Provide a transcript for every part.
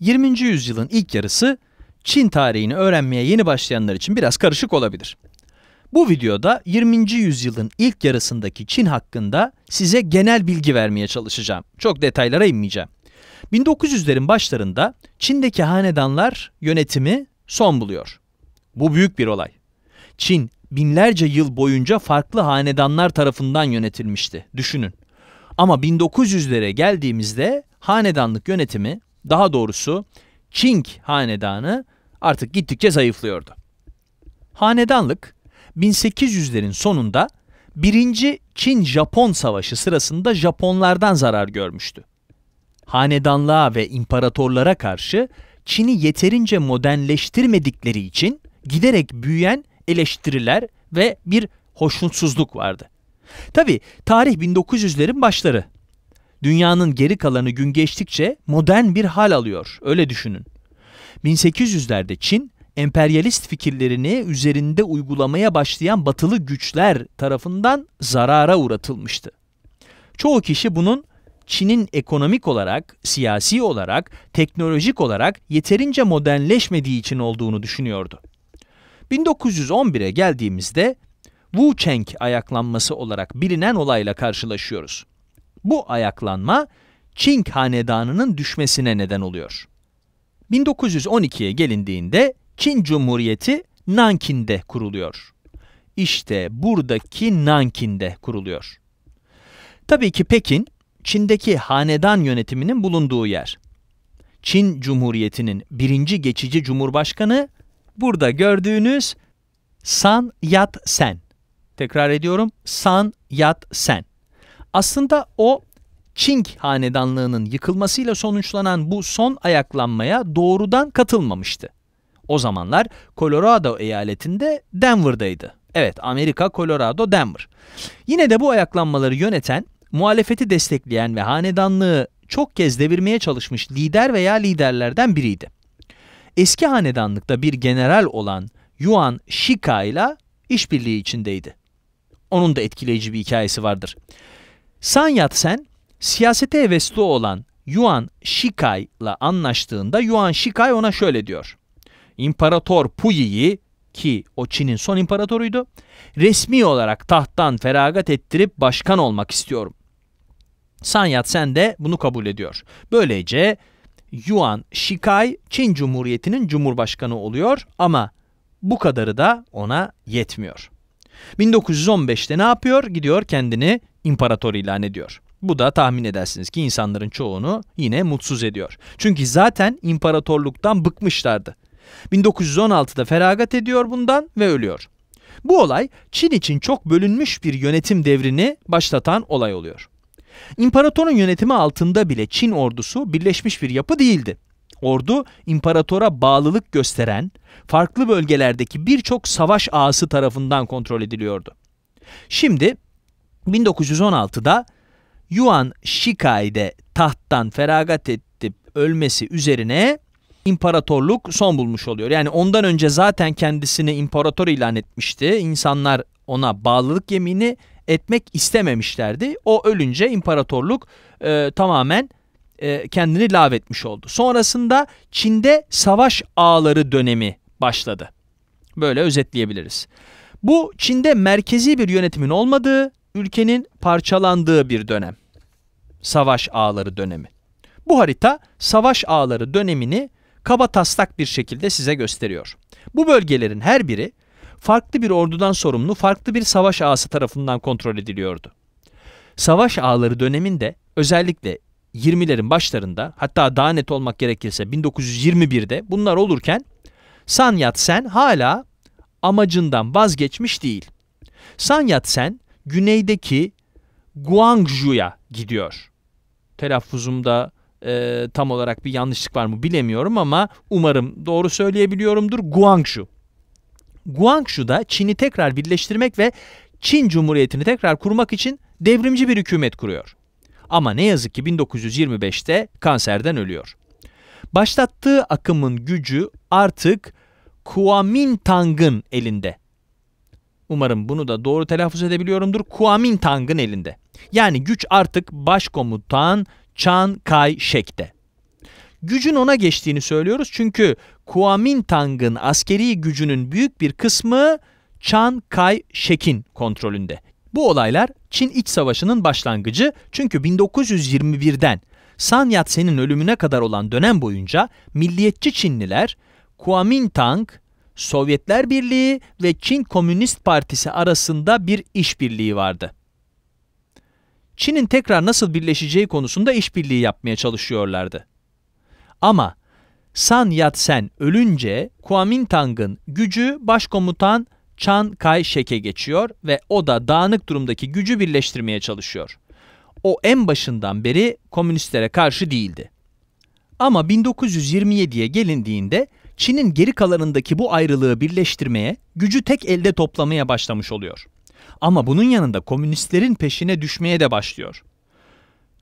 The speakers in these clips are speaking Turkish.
20. yüzyılın ilk yarısı Çin tarihini öğrenmeye yeni başlayanlar için biraz karışık olabilir. Bu videoda 20. yüzyılın ilk yarısındaki Çin hakkında size genel bilgi vermeye çalışacağım. Çok detaylara inmeyeceğim. 1900'lerin başlarında Çin'deki hanedanlar yönetimi son buluyor. Bu büyük bir olay. Çin binlerce yıl boyunca farklı hanedanlar tarafından yönetilmişti. Düşünün. Ama 1900'lere geldiğimizde hanedanlık yönetimi daha doğrusu Qing hanedanı artık gittikçe zayıflıyordu. Hanedanlık 1800'lerin sonunda 1. Çin-Japon Savaşı sırasında Japonlardan zarar görmüştü. Hanedanlığa ve imparatorlara karşı Çin'i yeterince modernleştirmedikleri için giderek büyüyen eleştiriler ve bir hoşnutsuzluk vardı. Tabi tarih 1900'lerin başları dünyanın geri kalanı gün geçtikçe modern bir hal alıyor. Öyle düşünün. 1800'lerde Çin emperyalist fikirlerini üzerinde uygulamaya başlayan batılı güçler tarafından zarara uğratılmıştı. Çoğu kişi bunun Çin'in ekonomik olarak, siyasi olarak, teknolojik olarak yeterince modernleşmediği için olduğunu düşünüyordu. 1911'e geldiğimizde Wu Cheng ayaklanması olarak bilinen olayla karşılaşıyoruz bu ayaklanma Çing hanedanının düşmesine neden oluyor. 1912'ye gelindiğinde Çin Cumhuriyeti Nankin'de kuruluyor. İşte buradaki Nankin'de kuruluyor. Tabii ki Pekin, Çin'deki hanedan yönetiminin bulunduğu yer. Çin Cumhuriyeti'nin birinci geçici cumhurbaşkanı burada gördüğünüz San Yat-sen. Tekrar ediyorum San Yat-sen. Aslında o Qing hanedanlığının yıkılmasıyla sonuçlanan bu son ayaklanmaya doğrudan katılmamıştı. O zamanlar Colorado eyaletinde Denver'daydı. Evet Amerika, Colorado, Denver. Yine de bu ayaklanmaları yöneten, muhalefeti destekleyen ve hanedanlığı çok kez devirmeye çalışmış lider veya liderlerden biriydi. Eski hanedanlıkta bir general olan Yuan Shika ile işbirliği içindeydi. Onun da etkileyici bir hikayesi vardır. Sun Yat-sen siyasete hevesli olan Yuan Shikai'la anlaştığında Yuan Shikai ona şöyle diyor. İmparator Puyi'yi ki o Çin'in son imparatoruydu, resmi olarak tahttan feragat ettirip başkan olmak istiyorum. Sun Yat-sen de bunu kabul ediyor. Böylece Yuan Shikai Çin Cumhuriyeti'nin cumhurbaşkanı oluyor ama bu kadarı da ona yetmiyor. 1915'te ne yapıyor? Gidiyor kendini imparatoru ilan ediyor. Bu da tahmin edersiniz ki insanların çoğunu yine mutsuz ediyor. Çünkü zaten imparatorluktan bıkmışlardı. 1916'da feragat ediyor bundan ve ölüyor. Bu olay Çin için çok bölünmüş bir yönetim devrini başlatan olay oluyor. İmparatorun yönetimi altında bile Çin ordusu birleşmiş bir yapı değildi. Ordu imparatora bağlılık gösteren farklı bölgelerdeki birçok savaş ağası tarafından kontrol ediliyordu. Şimdi 1916'da Yuan Shikai'de tahttan feragat ettip ölmesi üzerine imparatorluk son bulmuş oluyor. Yani ondan önce zaten kendisini imparator ilan etmişti. İnsanlar ona bağlılık yemini etmek istememişlerdi. O ölünce imparatorluk e, tamamen e, kendini lağvetmiş oldu. Sonrasında Çin'de savaş ağları dönemi başladı. Böyle özetleyebiliriz. Bu Çin'de merkezi bir yönetimin olmadığı, ülkenin parçalandığı bir dönem. Savaş ağları dönemi. Bu harita savaş ağları dönemini kaba taslak bir şekilde size gösteriyor. Bu bölgelerin her biri farklı bir ordudan sorumlu farklı bir savaş ağası tarafından kontrol ediliyordu. Savaş ağları döneminde özellikle 20'lerin başlarında hatta daha net olmak gerekirse 1921'de bunlar olurken Sun Yat-sen hala amacından vazgeçmiş değil. Sun Yat-sen güneydeki Guangzhou'ya gidiyor. Telaffuzumda e, tam olarak bir yanlışlık var mı bilemiyorum ama umarım doğru söyleyebiliyorumdur. Guangzhou. Guangzhou'da Çin'i tekrar birleştirmek ve Çin Cumhuriyeti'ni tekrar kurmak için devrimci bir hükümet kuruyor. Ama ne yazık ki 1925'te kanserden ölüyor. Başlattığı akımın gücü artık Kuomintang'ın elinde. Umarım bunu da doğru telaffuz edebiliyorumdur. Kuamintang'ın elinde. Yani güç artık başkomutan Chan Kai-shek'te. Gücün ona geçtiğini söylüyoruz çünkü Kuamintang'ın askeri gücünün büyük bir kısmı Chan Kai-shek'in kontrolünde. Bu olaylar Çin İç Savaşı'nın başlangıcı çünkü 1921'den San Yat-sen'in ölümüne kadar olan dönem boyunca milliyetçi Çinliler Kuomintang Sovyetler Birliği ve Çin Komünist Partisi arasında bir işbirliği vardı. Çin'in tekrar nasıl birleşeceği konusunda işbirliği yapmaya çalışıyorlardı. Ama San Yat-sen ölünce Kuomintang'ın gücü başkomutan Chan Kai-shek'e geçiyor ve o da dağınık durumdaki gücü birleştirmeye çalışıyor. O en başından beri komünistlere karşı değildi. Ama 1927'ye gelindiğinde Çin'in geri kalanındaki bu ayrılığı birleştirmeye, gücü tek elde toplamaya başlamış oluyor. Ama bunun yanında komünistlerin peşine düşmeye de başlıyor.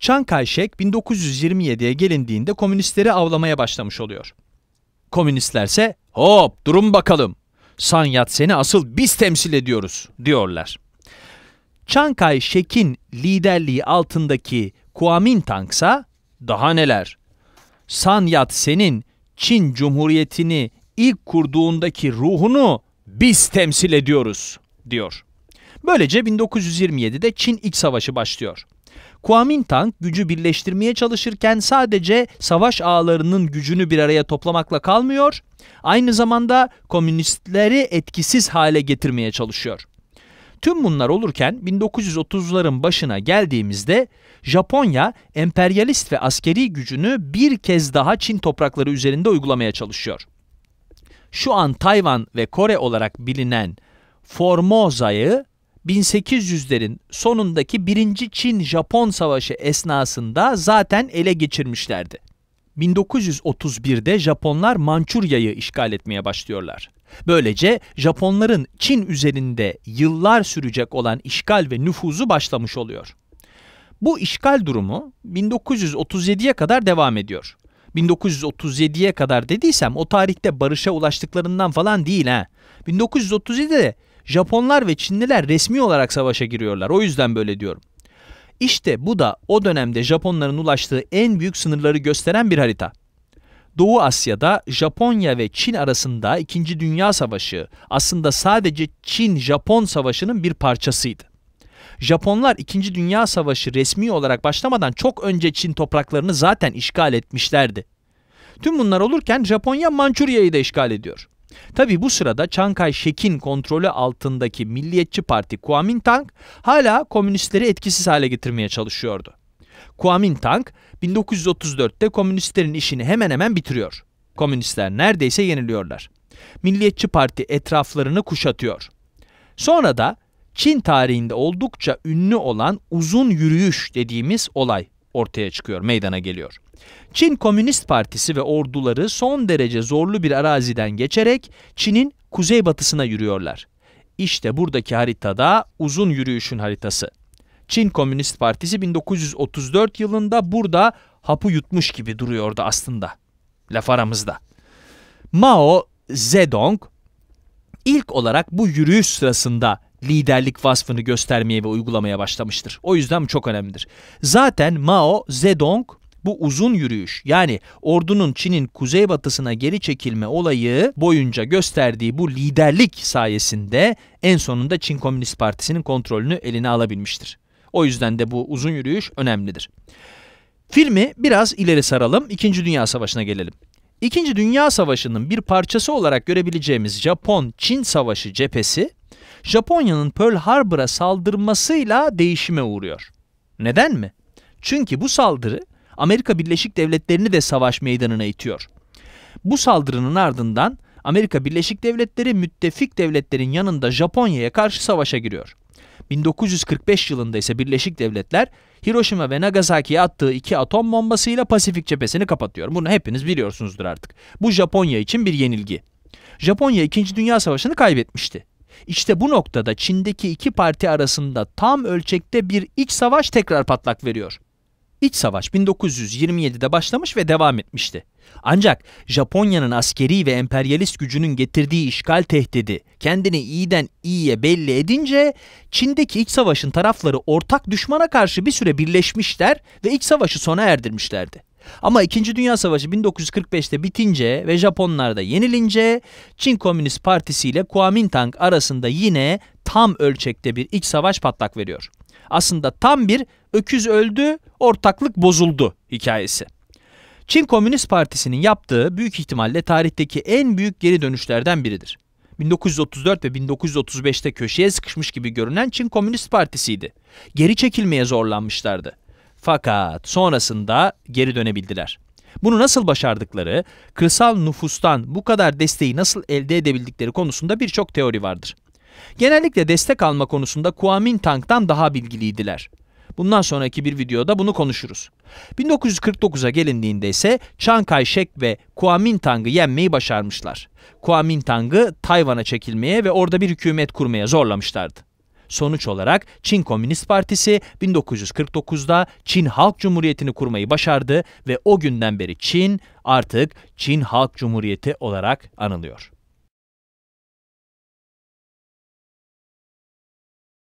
Chiang Kai-shek 1927'ye gelindiğinde komünistleri avlamaya başlamış oluyor. Komünistlerse hop durun bakalım San Yat-sen'i asıl biz temsil ediyoruz diyorlar. Chiang Kai-shek'in liderliği altındaki Kuomintang ise daha neler? San Yat-sen'in Çin Cumhuriyeti'ni ilk kurduğundaki ruhunu biz temsil ediyoruz diyor. Böylece 1927'de Çin İç Savaşı başlıyor. Kuomintang gücü birleştirmeye çalışırken sadece savaş ağlarının gücünü bir araya toplamakla kalmıyor, aynı zamanda komünistleri etkisiz hale getirmeye çalışıyor. Tüm bunlar olurken 1930'ların başına geldiğimizde Japonya emperyalist ve askeri gücünü bir kez daha Çin toprakları üzerinde uygulamaya çalışıyor. Şu an Tayvan ve Kore olarak bilinen Formosa'yı 1800'lerin sonundaki 1. Çin-Japon Savaşı esnasında zaten ele geçirmişlerdi. 1931'de Japonlar Mançurya'yı işgal etmeye başlıyorlar. Böylece Japonların Çin üzerinde yıllar sürecek olan işgal ve nüfuzu başlamış oluyor. Bu işgal durumu 1937'ye kadar devam ediyor. 1937'ye kadar dediysem o tarihte barışa ulaştıklarından falan değil ha. 1937'de Japonlar ve Çinliler resmi olarak savaşa giriyorlar. O yüzden böyle diyorum. İşte bu da o dönemde Japonların ulaştığı en büyük sınırları gösteren bir harita. Doğu Asya'da Japonya ve Çin arasında 2. Dünya Savaşı aslında sadece Çin-Japon Savaşı'nın bir parçasıydı. Japonlar 2. Dünya Savaşı resmi olarak başlamadan çok önce Çin topraklarını zaten işgal etmişlerdi. Tüm bunlar olurken Japonya Mançurya'yı da işgal ediyor. Tabi bu sırada Chiang Kai-shek'in kontrolü altındaki Milliyetçi Parti Kuomintang hala komünistleri etkisiz hale getirmeye çalışıyordu. Kuomintang 1934'te komünistlerin işini hemen hemen bitiriyor. Komünistler neredeyse yeniliyorlar. Milliyetçi Parti etraflarını kuşatıyor. Sonra da Çin tarihinde oldukça ünlü olan uzun yürüyüş dediğimiz olay ortaya çıkıyor, meydana geliyor. Çin Komünist Partisi ve orduları son derece zorlu bir araziden geçerek Çin'in kuzeybatısına yürüyorlar. İşte buradaki haritada uzun yürüyüşün haritası. Çin Komünist Partisi 1934 yılında burada hapı yutmuş gibi duruyordu aslında. Laf aramızda. Mao Zedong ilk olarak bu yürüyüş sırasında liderlik vasfını göstermeye ve uygulamaya başlamıştır. O yüzden çok önemlidir. Zaten Mao Zedong bu uzun yürüyüş yani ordunun Çin'in kuzeybatısına geri çekilme olayı boyunca gösterdiği bu liderlik sayesinde en sonunda Çin Komünist Partisi'nin kontrolünü eline alabilmiştir. O yüzden de bu uzun yürüyüş önemlidir. Filmi biraz ileri saralım, İkinci Dünya Savaşı'na gelelim. İkinci Dünya Savaşı'nın bir parçası olarak görebileceğimiz Japon-Çin Savaşı cephesi, Japonya'nın Pearl Harbor'a saldırmasıyla değişime uğruyor. Neden mi? Çünkü bu saldırı Amerika Birleşik Devletleri'ni de savaş meydanına itiyor. Bu saldırının ardından Amerika Birleşik Devletleri müttefik devletlerin yanında Japonya'ya karşı savaşa giriyor. 1945 yılında ise Birleşik Devletler Hiroşima ve Nagasaki'ye attığı iki atom bombasıyla Pasifik cephesini kapatıyor. Bunu hepiniz biliyorsunuzdur artık. Bu Japonya için bir yenilgi. Japonya 2. Dünya Savaşı'nı kaybetmişti. İşte bu noktada Çin'deki iki parti arasında tam ölçekte bir iç savaş tekrar patlak veriyor. İç savaş 1927'de başlamış ve devam etmişti. Ancak Japonya'nın askeri ve emperyalist gücünün getirdiği işgal tehdidi kendini iyiden iyiye belli edince Çin'deki iç savaşın tarafları ortak düşmana karşı bir süre birleşmişler ve iç savaşı sona erdirmişlerdi. Ama 2. Dünya Savaşı 1945'te bitince ve Japonlar da yenilince Çin Komünist Partisi ile Kuomintang arasında yine tam ölçekte bir iç savaş patlak veriyor aslında tam bir öküz öldü, ortaklık bozuldu hikayesi. Çin Komünist Partisi'nin yaptığı büyük ihtimalle tarihteki en büyük geri dönüşlerden biridir. 1934 ve 1935'te köşeye sıkışmış gibi görünen Çin Komünist Partisi'ydi. Geri çekilmeye zorlanmışlardı. Fakat sonrasında geri dönebildiler. Bunu nasıl başardıkları, kırsal nüfustan bu kadar desteği nasıl elde edebildikleri konusunda birçok teori vardır. Genellikle destek alma konusunda Kuomintang'dan daha bilgiliydiler. Bundan sonraki bir videoda bunu konuşuruz. 1949'a gelindiğinde ise Chiang Kai-shek ve Kuomintang'ı yenmeyi başarmışlar. Kuomintang'ı Tayvan'a çekilmeye ve orada bir hükümet kurmaya zorlamışlardı. Sonuç olarak Çin Komünist Partisi 1949'da Çin Halk Cumhuriyeti'ni kurmayı başardı ve o günden beri Çin artık Çin Halk Cumhuriyeti olarak anılıyor.